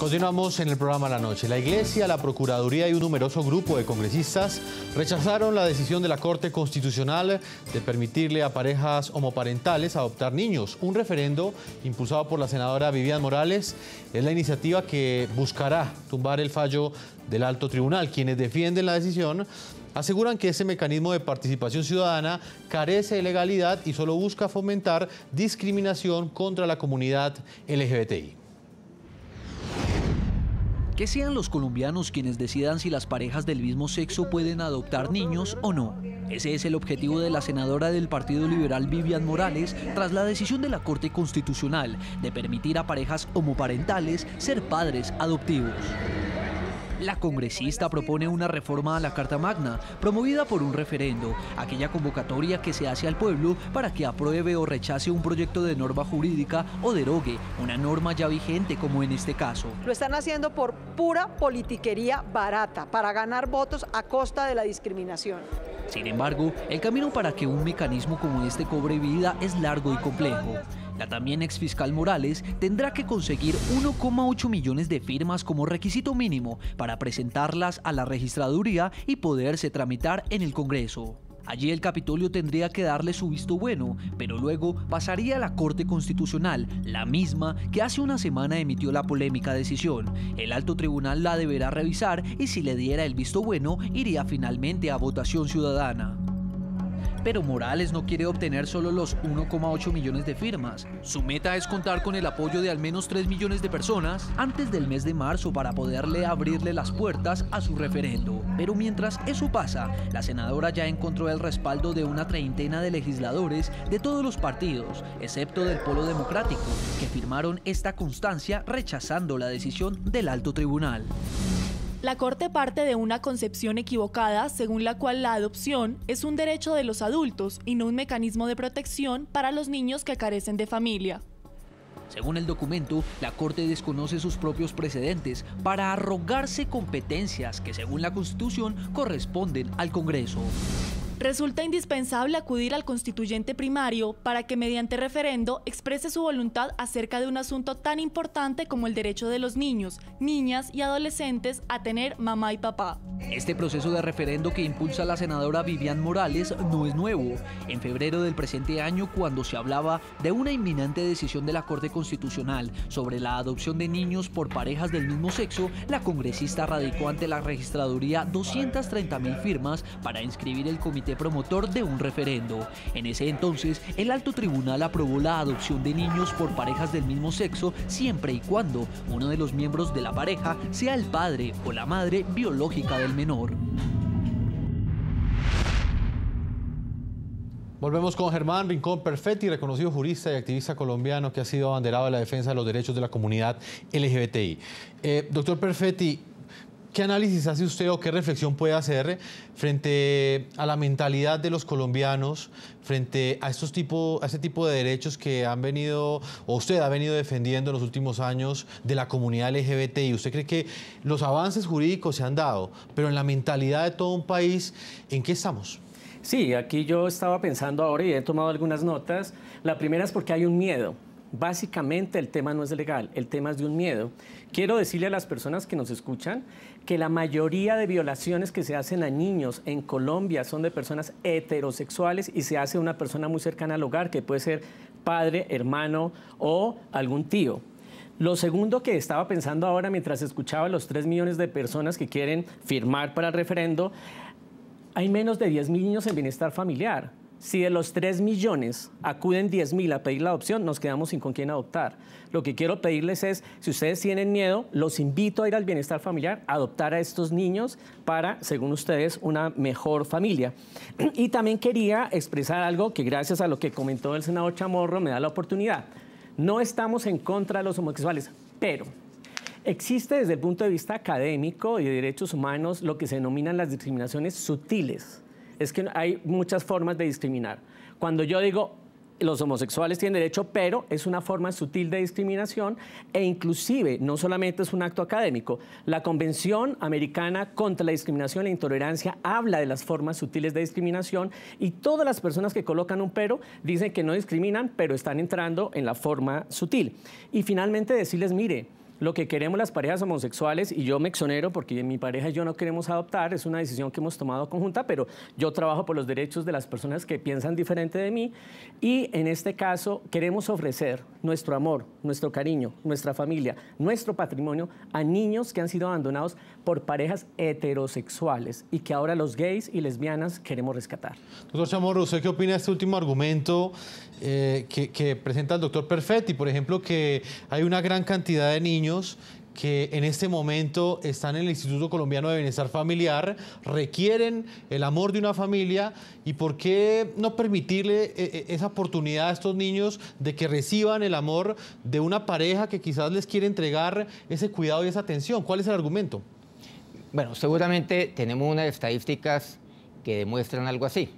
Continuamos en el programa La Noche. La Iglesia, la Procuraduría y un numeroso grupo de congresistas rechazaron la decisión de la Corte Constitucional de permitirle a parejas homoparentales adoptar niños. Un referendo impulsado por la senadora Vivian Morales es la iniciativa que buscará tumbar el fallo del alto tribunal. Quienes defienden la decisión aseguran que ese mecanismo de participación ciudadana carece de legalidad y solo busca fomentar discriminación contra la comunidad LGBTI. Que sean los colombianos quienes decidan si las parejas del mismo sexo pueden adoptar niños o no. Ese es el objetivo de la senadora del Partido Liberal Vivian Morales tras la decisión de la Corte Constitucional de permitir a parejas homoparentales ser padres adoptivos la congresista propone una reforma a la Carta Magna, promovida por un referendo, aquella convocatoria que se hace al pueblo para que apruebe o rechace un proyecto de norma jurídica o derogue una norma ya vigente como en este caso. Lo están haciendo por pura politiquería barata, para ganar votos a costa de la discriminación. Sin embargo, el camino para que un mecanismo como este cobre vida es largo y complejo. La también exfiscal Morales tendrá que conseguir 1,8 millones de firmas como requisito mínimo para presentarlas a la registraduría y poderse tramitar en el Congreso. Allí el Capitolio tendría que darle su visto bueno, pero luego pasaría a la Corte Constitucional, la misma que hace una semana emitió la polémica decisión. El alto tribunal la deberá revisar y si le diera el visto bueno, iría finalmente a votación ciudadana. Pero Morales no quiere obtener solo los 1,8 millones de firmas. Su meta es contar con el apoyo de al menos 3 millones de personas antes del mes de marzo para poderle abrirle las puertas a su referendo. Pero mientras eso pasa, la senadora ya encontró el respaldo de una treintena de legisladores de todos los partidos, excepto del Polo Democrático, que firmaron esta constancia rechazando la decisión del alto tribunal. La Corte parte de una concepción equivocada según la cual la adopción es un derecho de los adultos y no un mecanismo de protección para los niños que carecen de familia. Según el documento, la Corte desconoce sus propios precedentes para arrogarse competencias que según la Constitución corresponden al Congreso resulta indispensable acudir al constituyente primario para que mediante referendo exprese su voluntad acerca de un asunto tan importante como el derecho de los niños, niñas y adolescentes a tener mamá y papá. Este proceso de referendo que impulsa la senadora Vivian Morales no es nuevo. En febrero del presente año, cuando se hablaba de una inminente decisión de la Corte Constitucional sobre la adopción de niños por parejas del mismo sexo, la congresista radicó ante la registraduría 230.000 firmas para inscribir el comité promotor de un referendo. En ese entonces, el alto tribunal aprobó la adopción de niños por parejas del mismo sexo siempre y cuando uno de los miembros de la pareja sea el padre o la madre biológica del menor. Volvemos con Germán Rincón Perfetti, reconocido jurista y activista colombiano que ha sido abanderado de la defensa de los derechos de la comunidad LGBTI. Eh, doctor Perfetti, ¿Qué análisis hace usted o qué reflexión puede hacer frente a la mentalidad de los colombianos, frente a, estos a este tipo de derechos que han venido, o usted ha venido defendiendo en los últimos años de la comunidad LGBTI? ¿Usted cree que los avances jurídicos se han dado, pero en la mentalidad de todo un país, ¿en qué estamos? Sí, aquí yo estaba pensando ahora y he tomado algunas notas. La primera es porque hay un miedo. Básicamente el tema no es legal, el tema es de un miedo. Quiero decirle a las personas que nos escuchan que la mayoría de violaciones que se hacen a niños en Colombia son de personas heterosexuales y se hace una persona muy cercana al hogar, que puede ser padre, hermano o algún tío. Lo segundo que estaba pensando ahora mientras escuchaba los 3 millones de personas que quieren firmar para el referendo, hay menos de 10 mil niños en bienestar familiar. Si de los 3 millones acuden 10 mil a pedir la adopción, nos quedamos sin con quién adoptar. Lo que quiero pedirles es, si ustedes tienen miedo, los invito a ir al bienestar familiar, a adoptar a estos niños para, según ustedes, una mejor familia. Y también quería expresar algo que gracias a lo que comentó el senador Chamorro me da la oportunidad. No estamos en contra de los homosexuales, pero Existe desde el punto de vista académico y de derechos humanos lo que se denominan las discriminaciones sutiles es que hay muchas formas de discriminar. Cuando yo digo los homosexuales tienen derecho, pero es una forma sutil de discriminación e inclusive no solamente es un acto académico. La Convención Americana contra la Discriminación e Intolerancia habla de las formas sutiles de discriminación y todas las personas que colocan un pero dicen que no discriminan, pero están entrando en la forma sutil. Y finalmente decirles, mire, lo que queremos las parejas homosexuales, y yo me exonero porque mi pareja y yo no queremos adoptar, es una decisión que hemos tomado conjunta, pero yo trabajo por los derechos de las personas que piensan diferente de mí y en este caso queremos ofrecer nuestro amor, nuestro cariño, nuestra familia, nuestro patrimonio a niños que han sido abandonados por parejas heterosexuales y que ahora los gays y lesbianas queremos rescatar. Doctor Chamorro, ¿usted qué opina de este último argumento eh, que, que presenta el doctor Perfetti? Por ejemplo, que hay una gran cantidad de niños que en este momento están en el Instituto Colombiano de Bienestar Familiar, requieren el amor de una familia y por qué no permitirle eh, eh, esa oportunidad a estos niños de que reciban el amor de una pareja que quizás les quiere entregar ese cuidado y esa atención. ¿Cuál es el argumento? Bueno, seguramente tenemos unas estadísticas que demuestran algo así.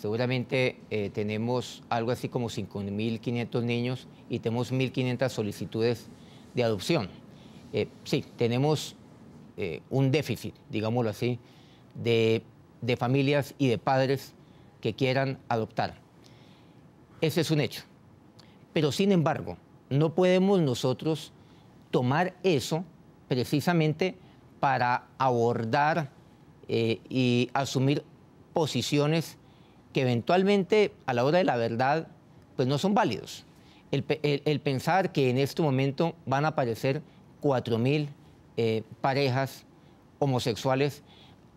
Seguramente eh, tenemos algo así como 5.500 niños y tenemos 1.500 solicitudes de adopción. Eh, sí, tenemos eh, un déficit, digámoslo así, de, familias y de padres que quieran adoptar. Ese es un hecho. Pero sin embargo, no podemos nosotros tomar eso precisamente para abordar eh, y asumir posiciones que eventualmente a la hora de la verdad pues no son válidos el, pensar que en este momento van a aparecer 4.000 eh, parejas homosexuales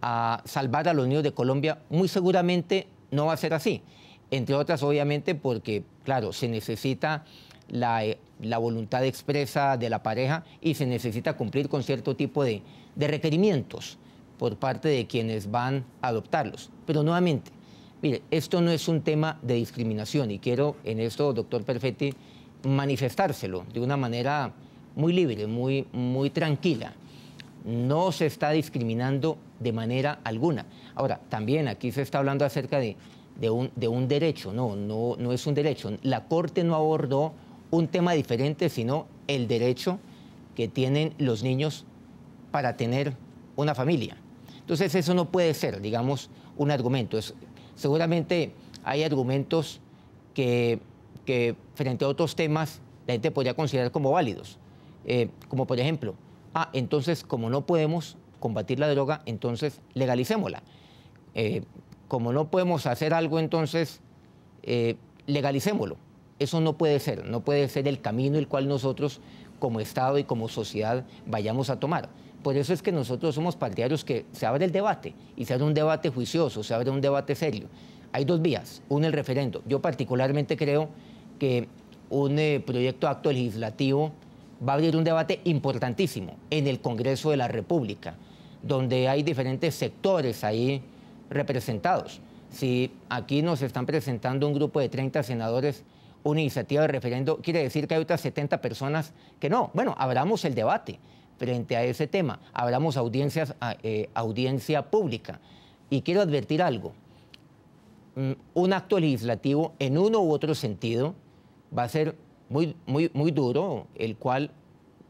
a salvar a los niños de Colombia, muy seguramente no va a ser así. Entre otras, obviamente, porque, claro, se necesita la, eh, voluntad expresa de la pareja y se necesita cumplir con cierto tipo de requerimientos por parte de quienes van a adoptarlos. Pero nuevamente, Mire, esto no es un tema de discriminación y quiero en esto, doctor Perfetti, manifestárselo de una manera muy libre, muy, muy tranquila. No se está discriminando de manera alguna. Ahora, también aquí se está hablando acerca de, de, un, de un derecho. No, no, no es un derecho. La Corte no abordó un tema diferente, sino el derecho que tienen los niños para tener una familia. Entonces eso no puede ser, digamos, un argumento seguramente hay argumentos que, frente a otros temas la gente podría considerar como válidos. Eh, como por ejemplo, ah, entonces como no podemos combatir la droga, entonces legalicémosla. Eh, como no podemos hacer algo, entonces eh, legalicémoslo. Eso no puede ser, no puede ser el camino el cual nosotros como Estado y como sociedad vayamos a tomar. Por eso es que nosotros somos partidarios que se abre el debate y se abre un debate juicioso, se abre un debate serio. Hay dos vías. uno el referendo. Yo particularmente creo que un eh, proyecto de acto legislativo va a abrir un debate importantísimo en el Congreso de la República, donde hay diferentes sectores ahí representados. Si aquí nos están presentando un grupo de 30 senadores una iniciativa de referendo, quiere decir que hay otras 70 personas que no. Bueno, abramos el debate frente a ese tema. Hablamos audiencias, ah, eh, audiencia pública. Y quiero advertir algo. Mm, un acto legislativo, en uno u otro sentido, va a ser muy, muy, muy duro, el cual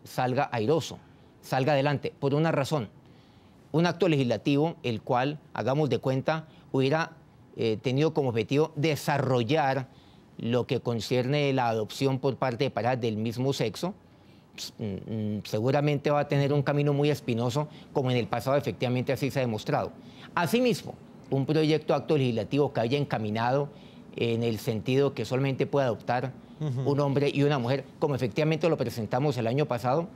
salga airoso, salga adelante, por una razón. Un acto legislativo, el cual, hagamos de cuenta, hubiera eh, tenido como objetivo desarrollar lo que concierne la adopción por parte de parejas del mismo sexo, pues, mm, mm, seguramente va a tener un camino muy espinoso, como en el pasado efectivamente así se ha demostrado. Asimismo, un proyecto de acto legislativo que haya encaminado en el sentido que solamente puede adoptar un hombre y una mujer, como efectivamente lo presentamos el año pasado,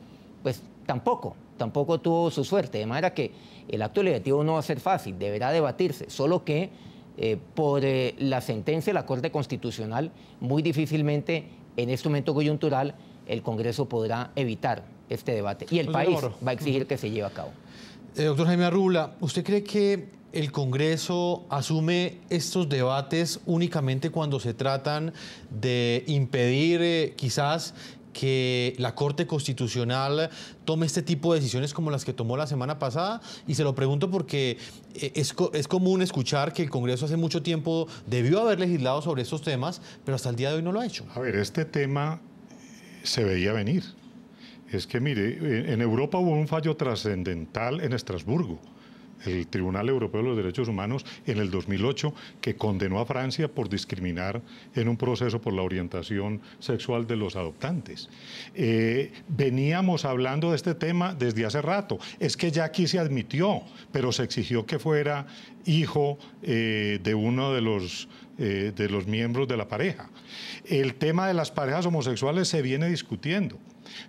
pues tampoco, tampoco tuvo su suerte. De manera que el acto legislativo no va a ser fácil, deberá debatirse, solo que eh, por eh, la sentencia de la Corte Constitucional, muy difícilmente en este momento coyuntural el Congreso podrá evitar este debate y el país va a exigir que se lleve a cabo. Eh, doctor Jaime Arrula, ¿usted cree que el Congreso asume estos debates únicamente cuando se tratan de impedir eh, quizás que la Corte Constitucional tome este tipo de decisiones como las que tomó la semana pasada? Y se lo pregunto porque eh, es, es, común escuchar que el Congreso hace mucho tiempo debió haber legislado sobre estos temas, pero hasta el día de hoy no lo ha hecho. A ver, este tema se veía venir. Es que, mire, en Europa hubo un fallo trascendental en Estrasburgo el Tribunal Europeo de los Derechos Humanos en el 2008 que condenó a Francia por discriminar en un proceso por la orientación sexual de los adoptantes. Eh, veníamos hablando de este tema desde hace rato. Es que ya aquí se admitió, pero se exigió que fuera hijo eh, de uno de los eh, de los miembros de la pareja. El tema de las parejas homosexuales se viene discutiendo.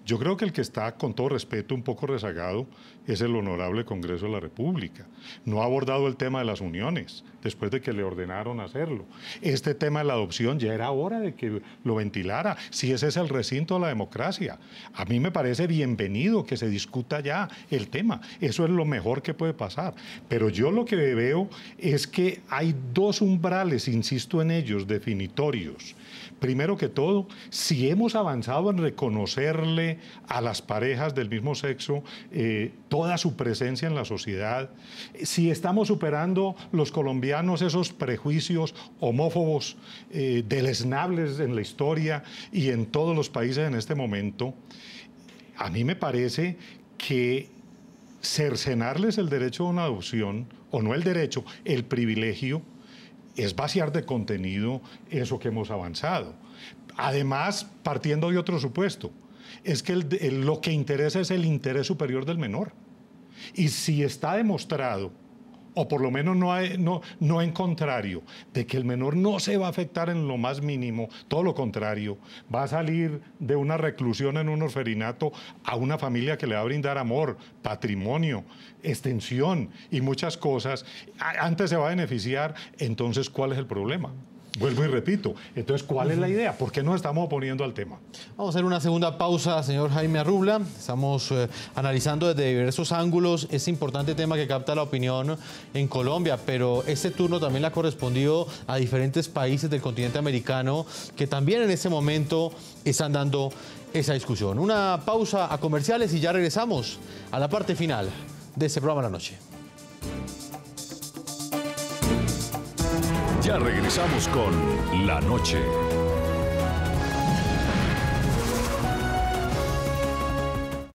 Yo creo que el que está, con todo respeto, un poco rezagado es el Honorable Congreso de la República. No ha abordado el tema de las uniones, después de que le ordenaron hacerlo. Este tema de la adopción ya era hora de que lo ventilara, si ese es el recinto de la democracia. A mí me parece bienvenido que se discuta ya el tema. Eso es lo mejor que puede pasar. Pero yo lo que veo es que hay dos umbrales, insisto en ellos, definitorios. Primero que todo, si hemos avanzado en reconocerle a las parejas del mismo sexo eh, toda su presencia en la sociedad, eh, si estamos superando los colombianos esos prejuicios homófobos eh, deleznables en la historia y en todos los países en este momento, a mí me parece que cercenarles el derecho a una adopción, o no el derecho, el privilegio, es vaciar de contenido eso que hemos avanzado. Además, partiendo de otro supuesto, es que lo que interesa es el interés superior del menor. Y si está demostrado, o por lo menos no, en contrario, de que el menor no se va a afectar en lo más mínimo, todo lo contrario, va a salir de una reclusión en un orferinato a una familia que le va a brindar amor, patrimonio, extensión y muchas cosas, antes se va a beneficiar, entonces ¿cuál es el problema? Vuelvo y repito. Entonces, ¿cuál es la idea? ¿Por qué nos estamos oponiendo al tema? Vamos a hacer una segunda pausa, señor Jaime Arrubla. Estamos eh, analizando desde diversos ángulos ese importante tema que capta la opinión en Colombia, pero este turno también le ha correspondido a diferentes países del continente americano que también en ese momento están dando esa discusión. Una pausa a comerciales y ya regresamos a la parte final de este programa de la noche. Ya regresamos con La Noche.